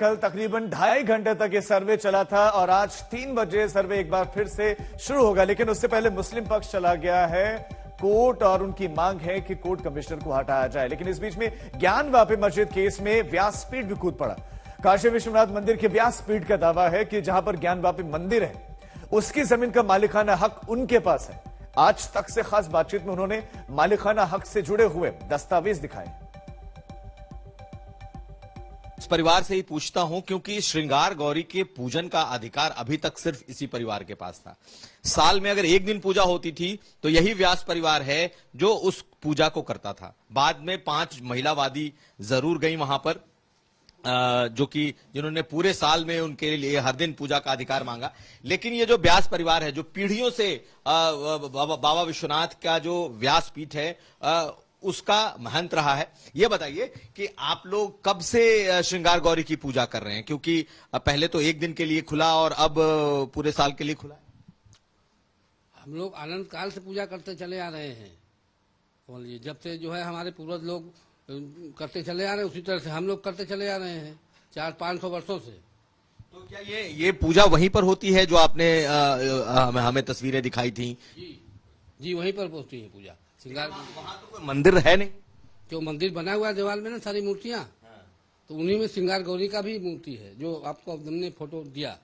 कल तकरीबन ढाई घंटे तक ये सर्वे चला था और आज तीन बजे सर्वे एक बार फिर से शुरू होगा लेकिन उससे पहले मुस्लिम पक्ष चला गया है कोर्ट और उनकी मांग है कि कोर्ट कमिश्नर को हटाया जाए लेकिन इस बीच में ज्ञान वापी मस्जिद केस में व्यासपीठ भी कूद पड़ा काशी विश्वनाथ मंदिर के व्यासपीठ का दावा है कि जहां पर ज्ञान वापी मंदिर है उसकी जमीन का मालिकाना हक उनके पास है आज तक से खास बातचीत में उन्होंने मालिकाना हक से जुड़े हुए दस्तावेज दिखाए परिवार से ही पूछता हूं क्योंकि श्रृंगार गौरी के पूजन का अधिकार अभी तक सिर्फ इसी परिवार के पास था साल में अगर एक दिन पूजा होती थी तो यही व्यास परिवार है जो उस पूजा को करता था बाद में पांच महिलावादी जरूर गई वहां पर जो कि जिन्होंने पूरे साल में उनके लिए हर दिन पूजा का अधिकार मांगा लेकिन ये जो व्यास परिवार है जो पीढ़ियों से बाबा विश्वनाथ का जो व्यास पीठ है उसका महंत रहा है यह बताइए कि आप लोग कब से श्रृंगार गौरी की पूजा कर रहे हैं क्योंकि पहले तो एक दिन के लिए खुला और अब पूरे साल के लिए खुला है हम लोग आनंद काल से पूजा करते चले आ रहे हैं बोलिए जब से जो है हमारे पूर्वज लोग करते चले आ रहे हैं उसी तरह से हम लोग करते चले आ रहे हैं चार पांच सौ वर्षो से तो क्या ये ये पूजा वहीं पर होती है जो आपने आ, आ, हमें तस्वीरें दिखाई थी जी, जी वहीं पर होती है पूजा श्रृंगार वहाँ तो कोई मंदिर है नहीं जो मंदिर बना हुआ है देवाल में ना सारी मूर्तियाँ हाँ। तो उन्हीं में श्रृंगार गौरी का भी मूर्ति है जो आपको हमने फोटो दिया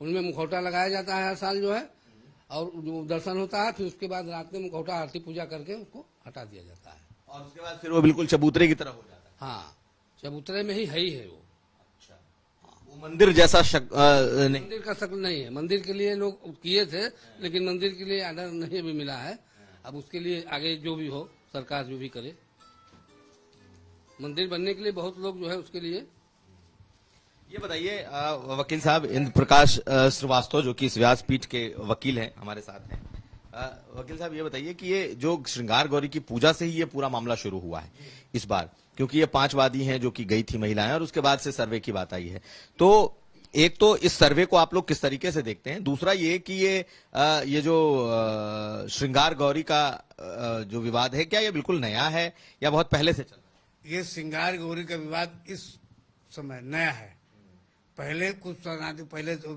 उनमें मुखौटा लगाया जाता है हर साल जो है और जो दर्शन होता है फिर उसके बाद रात में मुखौटा आरती पूजा करके उसको हटा दिया जाता है और उसके बाद फिर वो बिल्कुल चबूतरे की तरह हो जाता है हाँ चबूतरे में ही है ही है वो अच्छा। मंदिर जैसा शक आ, नहीं मंदिर का शक्ल नहीं है मंदिर के लिए लोग किए थे लेकिन मंदिर के लिए आर्डर नहीं भी मिला है अब उसके लिए आगे जो भी हो सरकार जो भी करे मंदिर बनने के लिए बहुत लोग जो है उसके लिए ये बताइए वकील साहब इंद्र प्रकाश श्रीवास्तव जो कि इस व्यासपीठ के वकील हैं हमारे साथ हैं वकील साहब ये बताइए कि ये जो श्रृंगार गौरी की पूजा से ही ये पूरा मामला शुरू हुआ है इस बार क्योंकि ये पांच वादी हैं जो कि गई थी महिलाएं और उसके बाद से सर्वे की बात आई है तो एक तो इस सर्वे को आप लोग किस तरीके से देखते हैं दूसरा ये कि ये आ, ये जो श्रृंगार गौरी का आ, जो विवाद है क्या ये बिल्कुल नया है या बहुत पहले से चल रहा ये श्रृंगार गौरी का विवाद इस समय नया है पहले कुछ शरणार्थी पहले तो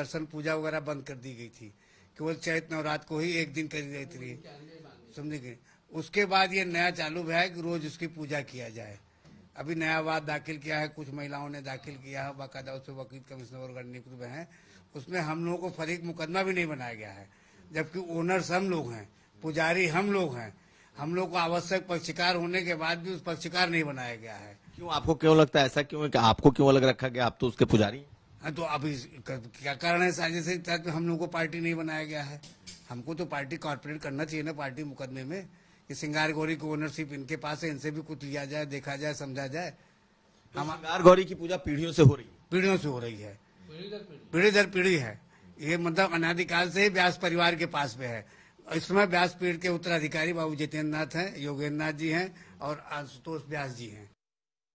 दर्शन पूजा वगैरह बंद कर दी गई थी केवल चैत नवरात को ही एक दिन करी जाती थी समझे उसके बाद ये नया चालू है कि रोज उसकी पूजा किया जाए अभी नया वाद दाखिल किया है कुछ महिलाओं ने दाखिल किया है बाकायदा उससे वकील और नियुक्त हुए है उसमें हम लोगों को फरीक मुकदमा भी नहीं बनाया गया है जबकि ओनर्स हम लोग हैं पुजारी हम लोग हैं हम लोग को आवश्यक पक्षकार होने के बाद भी उस पक्षकार नहीं बनाया गया है क्यों आपको क्यों लगता है ऐसा क्यों है कि आपको क्यों अलग रखा गया आप तो उसके पुजारी हैं हाँ, तो अभी क्या कारण है साजिश तक हम लोग को पार्टी नहीं बनाया गया है हमको तो पार्टी कॉर्पोरेट करना चाहिए ना पार्टी मुकदमे में कि सिंगार गौरी की ओनरशिप इनके पास है इनसे भी कुछ लिया जाए देखा जाए समझा जाए तो हम सिंगार गौरी की पूजा पीढ़ियों से हो रही है पीढ़ियों से हो रही है पीढ़ी दर पीढ़ी है ये मतलब अनाधिकाल से ही व्यास परिवार के पास में है इसमें व्यास पीठ के उत्तराधिकारी बाबू जितेंद्र नाथ हैं योगेंद्र नाथ जी हैं और आशुतोष व्यास जी हैं